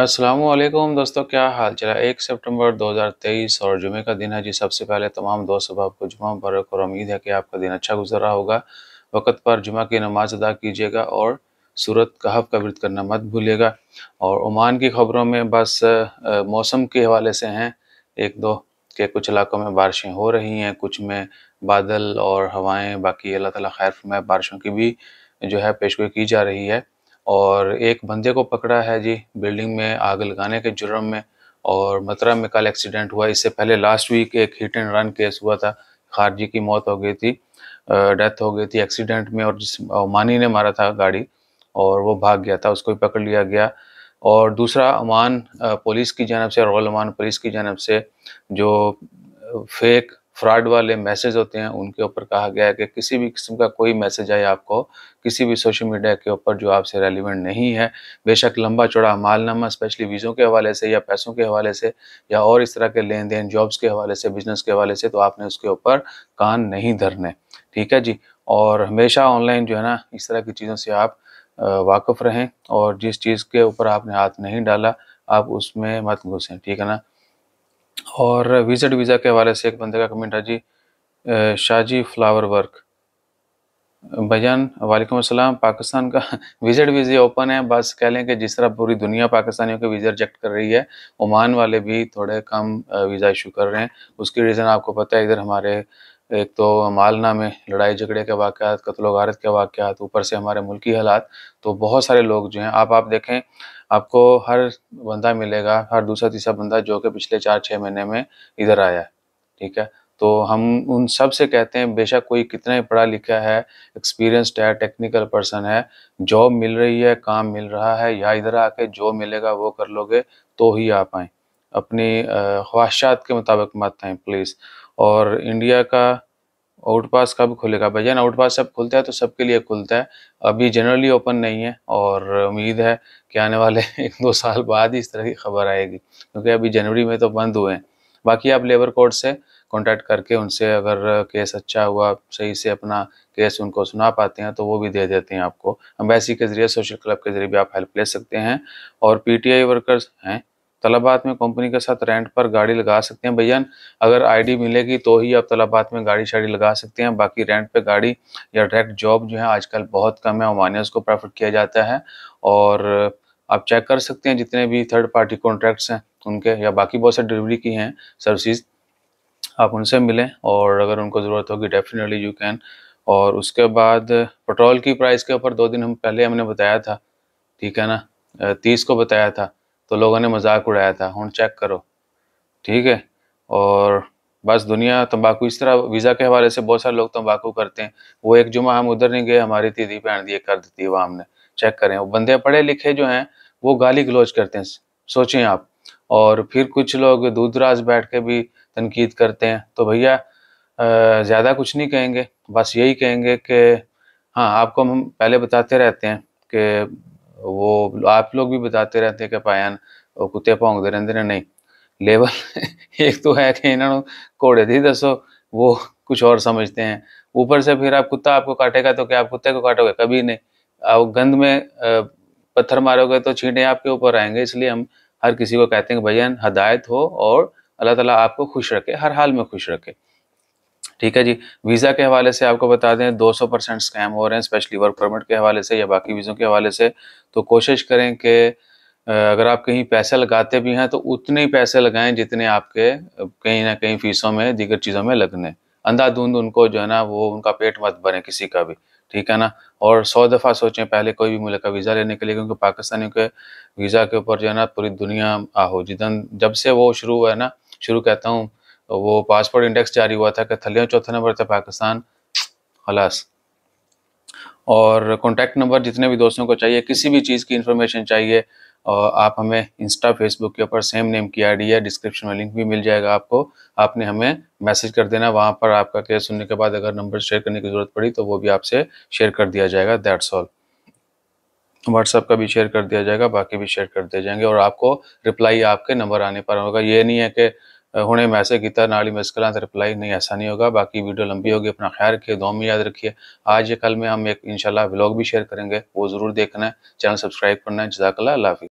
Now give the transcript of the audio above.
असलम दोस्तों क्या हाल चला एक सितंबर 2023 और जुमे का दिन है जी सबसे पहले तमाम दोस्त अब आपको जुमा पर और उम्मीद है कि आपका दिन अच्छा गुजर रहा होगा वक़्त पर जुमा की नमाज अदा कीजिएगा और सूरत कहफ का विरत करना मत भूलिएगा और ओमान की खबरों में बस मौसम के हवाले से हैं एक दो के कुछ इलाकों में बारिशें हो रही हैं कुछ में बादल और हवाएँ बाकी अल्लाह तैरफ खैर में बारिशों की भी जो है पेशगोई की जा रही है और एक बंदे को पकड़ा है जी बिल्डिंग में आग लगाने के जुर्म में और मथुरा में कल एक्सीडेंट हुआ इससे पहले लास्ट वीक एक हिट एंड रन केस हुआ था खारजी की मौत हो गई थी डेथ हो गई थी एक्सीडेंट में और जिस मानी ने मारा था गाड़ी और वो भाग गया था उसको भी पकड़ लिया गया और दूसरा अमान पुलिस की जानब से रॉयल अमान पुलिस की जानब से जो फेक फ्रॉड वाले मैसेज होते हैं उनके ऊपर कहा गया है कि किसी भी किस्म का कोई मैसेज आए आपको किसी भी सोशल मीडिया के ऊपर जो आपसे रेलिवेंट नहीं है बेशक लंबा चौड़ा मालनामा स्पेशली वीज़ों के हवाले से या पैसों के हवाले से या और इस तरह के लेन देन जॉब्स के हवाले से बिजनेस के हवाले से तो आपने उसके ऊपर कान नहीं धरने ठीक है जी और हमेशा ऑनलाइन जो है ना इस तरह की चीज़ों से आप वाकफ़ रहें और जिस चीज़ के ऊपर आपने हाथ नहीं डाला आप उसमें मत घुसें ठीक है ना और विजिट वीज़ा के हवाले से एक बंदे का कमेंट है जी शाहजी फ्लावर वर्क भजन वालेकुम अस्सलाम पाकिस्तान का विजिट वीज़े ओपन है बस कह लें कि जिस तरह पूरी दुनिया पाकिस्तानियों के वीज़ा रिजेक्ट कर रही है ओमान वाले भी थोड़े कम वीज़ा इशू कर रहे हैं उसकी रीज़न आपको पता है इधर हमारे एक तो मालना में लड़ाई झगड़े के वाक़ात कत्लो गारत के वाक़ात ऊपर से हमारे मुल्की हालात तो बहुत सारे लोग जो हैं आप आप देखें आपको हर बंदा मिलेगा हर दूसरा तीसरा बंदा जो कि पिछले चार छः महीने में इधर आया है ठीक है तो हम उन सब से कहते हैं बेशक कोई कितना ही पढ़ा लिखा है एक्सपीरियंस्ड है टेक्निकल पर्सन है जॉब मिल रही है काम मिल रहा है या इधर आके जो मिलेगा वो कर लोगे तो ही आप आएँ अपनी ख्वाहिशात के मुताबिक मत आए प्लीज़ और इंडिया का आउटपास कब खुलेगा आउट आउटपास जब खुलता है तो सबके लिए खुलता है अभी जनरली ओपन नहीं है और उम्मीद है कि आने वाले एक दो साल बाद ही इस तरह की खबर आएगी क्योंकि अभी जनवरी में तो बंद हुए हैं बाकी आप लेबर कोर्ट से कांटेक्ट करके उनसे अगर केस अच्छा हुआ सही से अपना केस उनको सुना पाते हैं तो वो भी दे देते हैं आपको अम्बेसी के ज़रिए सोशल क्लब के ज़रिए भी आप हेल्प ले सकते हैं और पी वर्कर्स हैं तलाबाद में कंपनी के साथ रेंट पर गाड़ी लगा सकते हैं भैया अगर आईडी मिलेगी तो ही आप तलाबाद में गाड़ी शाड़ी लगा सकते हैं बाकी रेंट पे गाड़ी या डायरेक्ट जॉब जो है आजकल बहुत कम है ओमानियस को प्रॉफिट किया जाता है और आप चेक कर सकते हैं जितने भी थर्ड पार्टी कॉन्ट्रैक्ट्स हैं उनके या बाकी बहुत से डिलीवरी की हैं सर्विस आप उनसे मिलें और अगर उनको ज़रूरत होगी डेफिनेटली यू कैन और उसके बाद पेट्रोल की प्राइस के ऊपर दो दिन हम पहले हमने बताया था ठीक है ना तीस को बताया था तो लोगों ने मजाक उड़ाया था हूँ चेक करो ठीक है और बस दुनिया तंबाकू इस तरह वीज़ा के हवाले से बहुत सारे लोग तंबाकू करते हैं वो एक जुमा हम उधर नहीं गए हमारी दीदी भैन दी कर देती है वह हमने चेक करें वो बंदे पढ़े लिखे जो हैं वो गाली गलोच करते हैं सोचें आप और फिर कुछ लोग दूर दराज बैठ के भी तनकीद करते हैं तो भैया ज़्यादा कुछ नहीं कहेंगे बस यही कहेंगे कि हाँ आपको हम पहले बताते रहते हैं कि वो आप लोग भी बताते रहते हैं कि पायान कुत्ते ਕੁੱਤੇ रहते हैं नहीं लेवल एक तो है कि इन्होंने घोड़े दी दसो वो कुछ और समझते हैं ऊपर से फिर आप कुत्ता आपको काटेगा तो क्या आप कुत्ते को काटोगे कभी नहीं आप गंद में पत्थर मारोगे तो छींटे आपके ऊपर आएंगे इसलिए हम हर किसी को कहते हैं कि भैया हदायत हो और अल्लाह ताला आपको खुश रखे हर हाल में खुश रखे ठीक है जी वीज़ा के हवाले से आपको बता दें 200 परसेंट स्कैम हो रहे हैं स्पेशली वर्क परमिट के हवाले से या बाकी वीज़ों के हवाले से तो कोशिश करें कि अगर आप कहीं पैसे लगाते भी हैं तो उतने ही पैसे लगाएं जितने आपके कहीं ना कहीं फीसों में दीगर चीज़ों में लगने अंधाधुंध उनको जो है ना वो उनका पेट मत भरें किसी का भी ठीक है ना और सौ दफ़ा सोचें पहले कोई भी मुल्क का वीज़ा लेने के लिए क्योंकि पाकिस्तानियों के वीज़ा के ऊपर जो है ना पूरी दुनिया आहो जिदन जब से वो शुरू हुआ है ना शुरू कहता हूँ तो वो पासपोर्ट इंडेक्स जारी हुआ था कि थलियों चौथे नंबर थे पाकिस्तान खलास और कॉन्टैक्ट नंबर जितने भी दोस्तों को चाहिए किसी भी चीज़ की इन्फॉर्मेशन चाहिए और आप हमें इंस्टा फेसबुक के ऊपर सेम नेम की आईडी है डिस्क्रिप्शन में लिंक भी मिल जाएगा आपको आपने हमें मैसेज कर देना वहाँ पर आपका केस सुनने के बाद अगर नंबर शेयर करने की ज़रूरत पड़ी तो वो भी आपसे शेयर कर दिया जाएगा दैट्स ऑल व्हाट्सअप का भी शेयर कर दिया जाएगा बाकी भी शेयर कर दिए जाएंगे और आपको रिप्लाई आपके नंबर आने पर होगा ये नहीं है कि उन्हें मैसेज किया नाली मिस करा तो रिप्लाई नहीं ऐसा नहीं होगा बाकी वीडियो लंबी होगी अपना ख्याल रखिए दो में याद रखिए आज या कल में हम एक इंशाल्लाह व्लॉग भी शेयर करेंगे वो ज़रूर देखना है चैनल सब्सक्राइब करना है जजाकला हाफि